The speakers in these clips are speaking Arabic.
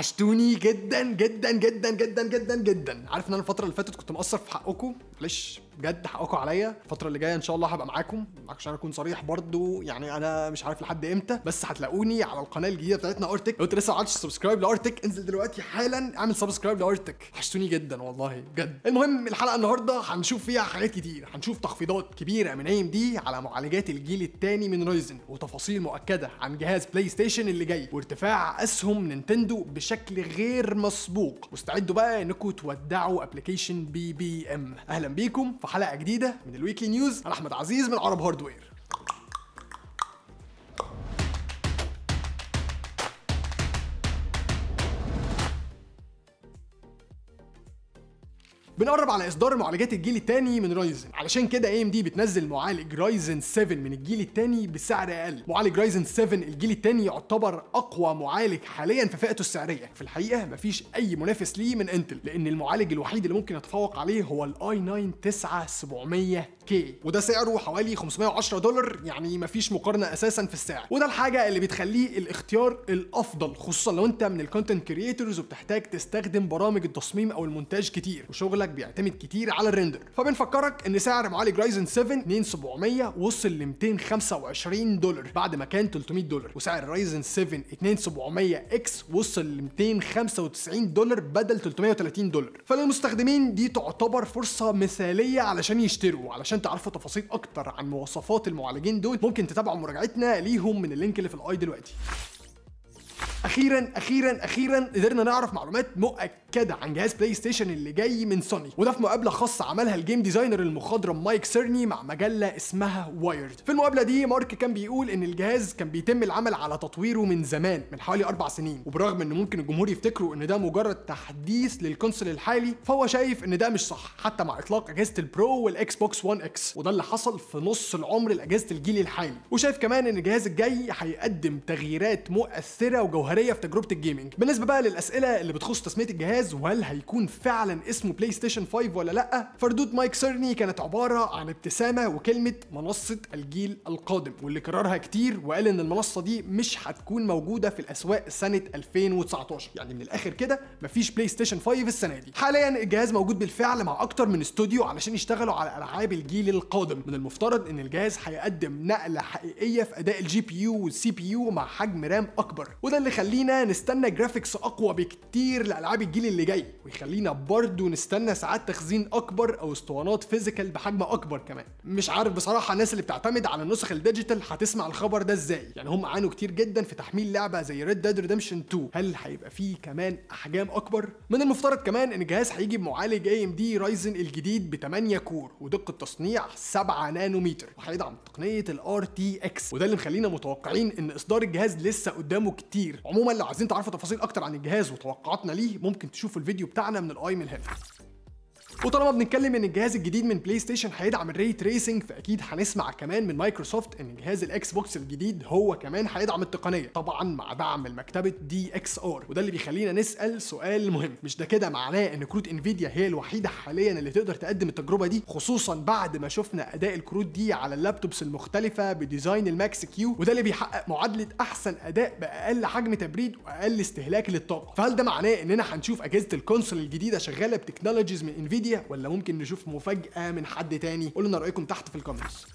وحشتوني جدا جدا جدا جدا جدا جدا عارف ان انا الفتره اللي فاتت كنت مقصر في حقكم معلش بجد حقكم عليا الفتره اللي جايه ان شاء الله هبقى معاكم عشان اكون صريح برضو يعني انا مش عارف لحد امتى بس هتلاقوني على القناه الجديده بتاعتنا ارتك لو انت لسه ما عملتش سبسكرايب لارتك انزل دلوقتي حالا اعمل سبسكرايب لارتك وحشتوني جدا والله بجد المهم الحلقه النهارده هنشوف فيها حاجات كتير هنشوف تخفيضات كبيره من اي ام دي على معالجات الجيل الثاني من رايزن وتفاصيل مؤكده عن جهاز بلاي ستيشن اللي جاي وارتفاع اسهم نينتندو بشكل غير مسبوق واستعدوا بقى انكم تودعوا ابلكيشن بي بي ام اهلا بيكم في وحلقه جديده من الويكلي نيوز انا احمد عزيز من عرب هاردوير بنقرب على اصدار معالجات الجيل الثاني من رايزن علشان كده اي ام دي بتنزل معالج رايزن 7 من الجيل الثاني بسعر اقل معالج رايزن 7 الجيل الثاني يعتبر اقوى معالج حاليا في فئته السعريه في الحقيقه مفيش اي منافس ليه من انتل لان المعالج الوحيد اللي ممكن يتفوق عليه هو الاي 9 700 كي وده سعره حوالي 510 دولار يعني مفيش مقارنه اساسا في السعر وده الحاجه اللي بتخليه الاختيار الافضل خصوصا لو انت من الكونتنت كريترز وبتحتاج تستخدم برامج التصميم او المونتاج كتير وشغلك بيعتمد كتير على الريندر فبنفكرك ان سعر معالج رايزن 7 2700 وصل ل 225 دولار بعد ما كان 300 دولار وسعر رايزن 7 2700 اكس وصل ل 295 دولار بدل 330 دولار فللمستخدمين دي تعتبر فرصه مثاليه علشان يشتروا وعلشان تعرفوا تفاصيل اكتر عن مواصفات المعالجين دول ممكن تتابعوا مراجعتنا ليهم من اللينك اللي في الاي دلوقتي اخيرا اخيرا اخيرا قدرنا نعرف معلومات مؤكده عن جهاز بلاي ستيشن اللي جاي من سوني وده في مقابله خاصه عملها الجيم ديزاينر المخضرم مايك سيرني مع مجله اسمها وايرد في المقابله دي مارك كان بيقول ان الجهاز كان بيتم العمل على تطويره من زمان من حوالي اربع سنين وبرغم ان ممكن الجمهور يفتكروا ان ده مجرد تحديث للكونسول الحالي فهو شايف ان ده مش صح حتى مع اطلاق اجهزه البرو والاكس بوكس 1 اكس وده اللي حصل في نص العمر لاجهزه الجيل الحالي وشايف كمان ان الجهاز الجاي هيقدم تغييرات مؤثره وجوهريه جوهريه في تجربه الجيمنج بالنسبه بقى للاسئله اللي بتخص تسميه الجهاز وهل هيكون فعلا اسمه بلاي ستيشن 5 ولا لا فردود مايك سيرني كانت عباره عن ابتسامه وكلمه منصه الجيل القادم واللي كررها كتير وقال ان المنصه دي مش هتكون موجوده في الاسواق سنه 2019 يعني من الاخر كده مفيش بلاي ستيشن 5 السنه دي حاليا الجهاز موجود بالفعل مع اكتر من استوديو علشان يشتغلوا على العاب الجيل القادم من المفترض ان الجهاز هيقدم نقله حقيقيه في اداء الجي بي يو والسي بي يو مع حجم رام اكبر وده اللي يخلينا نستنى جرافيكس اقوى بكتير لالعاب الجيل اللي جاي ويخلينا برضه نستنى ساعات تخزين اكبر او اسطوانات فيزيكال بحجم اكبر كمان مش عارف بصراحه الناس اللي بتعتمد على النسخ الديجيتال هتسمع الخبر ده ازاي يعني هم عانوا كتير جدا في تحميل لعبه زي ريد ديد ريدمشن 2 هل هيبقى فيه كمان احجام اكبر من المفترض كمان ان الجهاز هيجي بمعالج اي ام دي رايزن الجديد ب 8 كور ودقه تصنيع 7 نانومتر وهيدعم تقنيه الار تي اكس وده اللي مخلينا متوقعين ان اصدار الجهاز لسه قدامه كتير عموما لو عايزين تعرفوا تفاصيل اكتر عن الجهاز وتوقعاتنا ليه ممكن تشوفوا الفيديو بتاعنا من الاي من هيلث وطالما بنتكلم ان الجهاز الجديد من بلاي ستيشن هيدعم الري تريسنج فاكيد هنسمع كمان من مايكروسوفت ان جهاز الاكس بوكس الجديد هو كمان هيدعم التقنيه طبعا مع دعم المكتبه دي اكس ار وده اللي بيخلينا نسال سؤال مهم مش ده كده معناه ان كروت انفيديا هي الوحيده حاليا اللي تقدر تقدم التجربه دي خصوصا بعد ما شفنا اداء الكروت دي على اللابتوبس المختلفه بديزاين الماكس كيو وده اللي بيحقق معادله احسن اداء باقل حجم تبريد واقل استهلاك للطاقه فهل ده معناه اننا هنشوف اجهزه الكونسول الجديده شغاله بتكنولوجيز من انفيديا فيها ولا ممكن نشوف مفاجاه من حد تاني قولوا لنا رايكم تحت في الكومنتس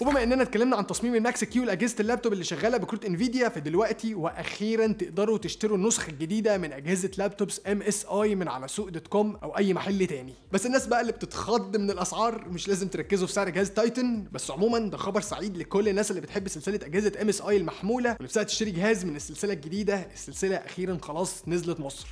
وبما اننا اتكلمنا عن تصميم الماكس كيو لاجهزه اللابتوب اللي شغاله بكروت انفيديا فدلوقتي واخيرا تقدروا تشتروا النسخه الجديده من اجهزه لابتوبس ام اس اي من على سوق دوت كوم او اي محل تاني بس الناس بقى اللي بتتخض من الاسعار مش لازم تركزوا في سعر جهاز تايتن بس عموما ده خبر سعيد لكل الناس اللي بتحب سلسله اجهزه ام اس اي المحموله ونفسها تشتري جهاز من السلسله الجديده السلسله اخيرا خلاص نزلت مصر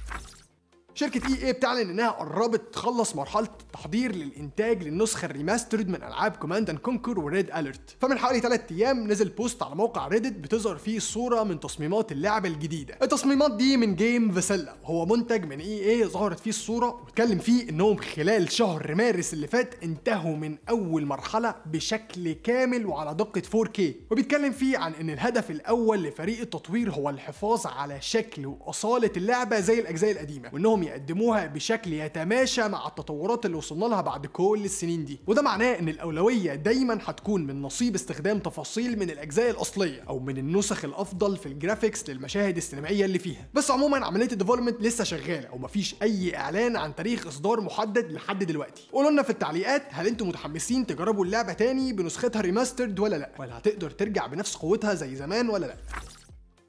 شركة اي اي بتعلن انها قربت تخلص مرحلة التحضير للانتاج للنسخة الريماسترد من العاب كوماند اند كونكر وريد اليرت، فمن حوالي 3 ايام نزل بوست على موقع ريدت بتظهر فيه صورة من تصميمات اللعبة الجديدة، التصميمات دي من جيم فاسيلا وهو منتج من اي اي ظهرت فيه الصورة واتكلم فيه انهم خلال شهر مارس اللي فات انتهوا من اول مرحلة بشكل كامل وعلى دقة 4K، وبيتكلم فيه عن ان الهدف الاول لفريق التطوير هو الحفاظ على شكل واصالة اللعبة زي الاجزاء القديمة، وانهم يقدموها بشكل يتماشى مع التطورات اللي وصلنا لها بعد كل السنين دي وده معناه ان الاولويه دايما هتكون من نصيب استخدام تفاصيل من الاجزاء الاصليه او من النسخ الافضل في الجرافيكس للمشاهد السينمائيه اللي فيها بس عموما عمليه الديفلوبمنت لسه شغاله ومفيش اي اعلان عن تاريخ اصدار محدد لحد دلوقتي قولوا لنا في التعليقات هل انتم متحمسين تجربوا اللعبه تاني بنسختها ريماسترد ولا لا ولا هتقدر ترجع بنفس قوتها زي زمان ولا لا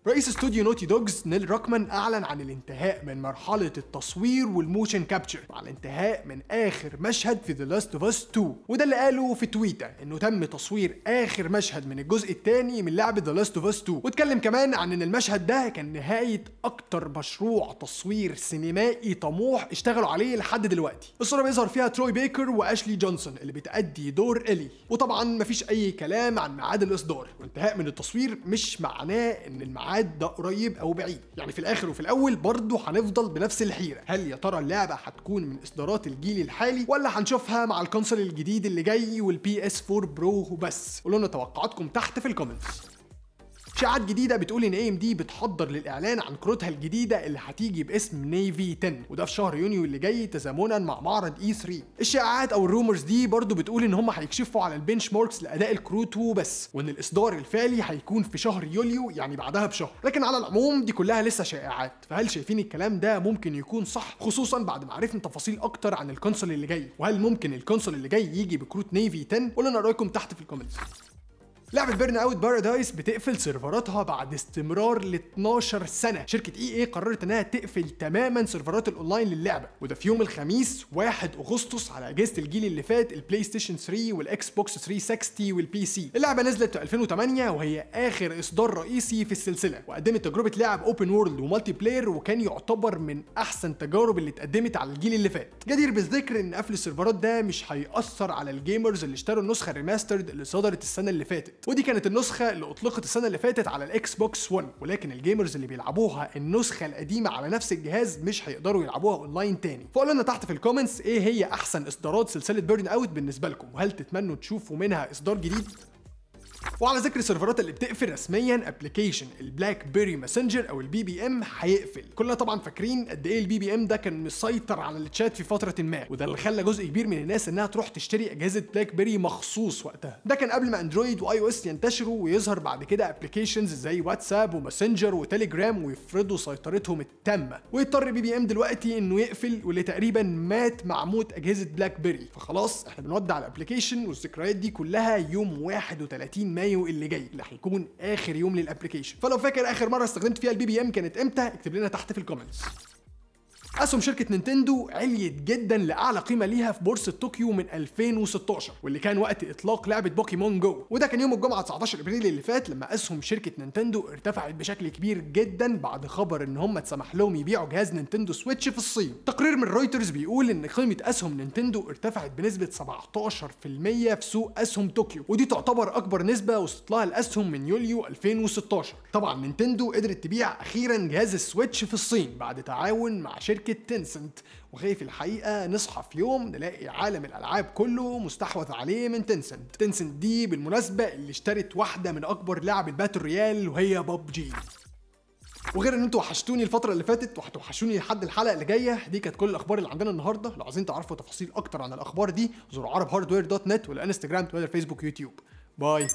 رئيس استوديو نوتي دوجز نيل روكمان اعلن عن الانتهاء من مرحله التصوير والموشن كابتشر مع الانتهاء من اخر مشهد في ذا لاست اوف اس 2 وده اللي قاله في تويتر انه تم تصوير اخر مشهد من الجزء الثاني من لعبه ذا لاست اوف اس 2 واتكلم كمان عن ان المشهد ده كان نهايه اكتر مشروع تصوير سينمائي طموح اشتغلوا عليه لحد دلوقتي الصوره بيظهر فيها تروي بيكر واشلي جونسون اللي بتأدي دور الي وطبعا مفيش اي كلام عن ميعاد الاصدار وانتهاء من التصوير مش معناه ان المعاد الميعاد ده قريب او بعيد يعني في الاخر وفي الاول برضه هنفضل بنفس الحيره هل يا ترى اللعبه هتكون من اصدارات الجيل الحالي ولا هنشوفها مع الكونسول الجديد اللي جاي والبي اس 4 برو وبس قولوا لنا توقعاتكم تحت في الكومنتس اشاعات جديده بتقول ان اي ام دي بتحضر للاعلان عن كروتها الجديده اللي هتيجي باسم نيفي 10 وده في شهر يونيو اللي جاي تزامنا مع معرض اي e 3 الشائعات او الرومرز دي برضو بتقول ان هم هيكشفوا على البنش ماركس لاداء الكروت وبس وان الاصدار الفعلي هيكون في شهر يوليو يعني بعدها بشهر لكن على العموم دي كلها لسه شائعات فهل شايفين الكلام ده ممكن يكون صح خصوصا بعد ما عرفنا تفاصيل اكتر عن الكونسول اللي جاي وهل ممكن الكونسول اللي جاي يجي بكروت نيفي 10 قولوا لنا رايكم تحت في الكومنتس لعبه بيرن اوت بارادايس بتقفل سيرفراتها بعد استمرار ل 12 سنه شركه اي e اي قررت انها تقفل تماما سيرفرات الاونلاين للعبه وده في يوم الخميس 1 اغسطس على اجهزه الجيل اللي فات البلاي ستيشن 3 والاكس بوكس 360 والبي سي اللعبه نزلت في 2008 وهي اخر اصدار رئيسي في السلسله وقدمت تجربه لعب اوبن وورلد ومالتي بلاير وكان يعتبر من احسن تجارب اللي اتقدمت على الجيل اللي فات جدير بالذكر ان قفل السيرفرات ده مش هيأثر على الجيمرز اللي اشتروا النسخه الريماسترد اللي صدرت السنه اللي فاتت ودي كانت النسخة اللي أطلقت السنة اللي فاتت على الإكس بوكس 1 ولكن الجيمرز اللي بيلعبوها النسخة القديمة على نفس الجهاز مش هيقدروا يلعبوها أونلاين تاني فقولوا لنا تحت في الكومنتس إيه هي أحسن إصدارات سلسلة بيرن أوت بالنسبة لكم وهل تتمنوا تشوفوا منها إصدار جديد وعلى ذكر السيرفرات اللي بتقفل رسميا ابلكيشن البلاك بيري ماسنجر او البي بي ام هيقفل كلنا طبعا فاكرين قد ايه البي بي ام ده كان مسيطر على الشات في فتره ما وده اللي خلى جزء كبير من الناس انها تروح تشتري اجهزه بلاك بيري مخصوص وقتها ده كان قبل ما اندرويد واي او اس ينتشروا ويظهر بعد كده ابلكيشنز زي واتساب وماسنجر وتليجرام ويفرضوا سيطرتهم التامه ويضطر بي بي ام دلوقتي انه يقفل واللي تقريبا مات مع موت اجهزه بلاك بيري فخلاص احنا بنودع الابلكيشن والذكريات دي كلها يوم 31 مايو اللي جاي اللي هيكون اخر يوم للابلكيشن فلو فاكر اخر مره استخدمت فيها البي بي ام كانت امتى اكتب لنا تحت في الكومنتس اسهم شركه نينتندو عليت جدا لاعلى قيمه ليها في بورصه طوكيو من 2016 واللي كان وقت اطلاق لعبه بوكيمون جو وده كان يوم الجمعه 19 ابريل اللي فات لما اسهم شركه نينتندو ارتفعت بشكل كبير جدا بعد خبر ان هم اتسمح لهم يبيعوا جهاز نينتندو سويتش في الصين تقرير من رويترز بيقول ان قيمه اسهم نينتندو ارتفعت بنسبه 17% في سوق اسهم طوكيو ودي تعتبر اكبر نسبه وصلت لها الاسهم من يوليو 2016 طبعا نينتندو قدرت تبيع اخيرا جهاز السويتش في الصين بعد تعاون مع شركه شركة تنسنت وخايف الحقيقة نصحى في يوم نلاقي عالم الألعاب كله مستحوذ عليه من تنسنت تنسنت دي بالمناسبة اللي اشترت واحدة من أكبر لعبة باتل ريال وهي باب جي وغير ان انتوا وحشتوني الفتره اللي فاتت وهتوحشوني لحد الحلقه اللي جايه دي كانت كل الاخبار اللي عندنا النهارده لو عايزين تعرفوا تفاصيل اكتر عن الاخبار دي زوروا عرب هاردوير دوت نت والانستجرام تويتر فيسبوك يوتيوب باي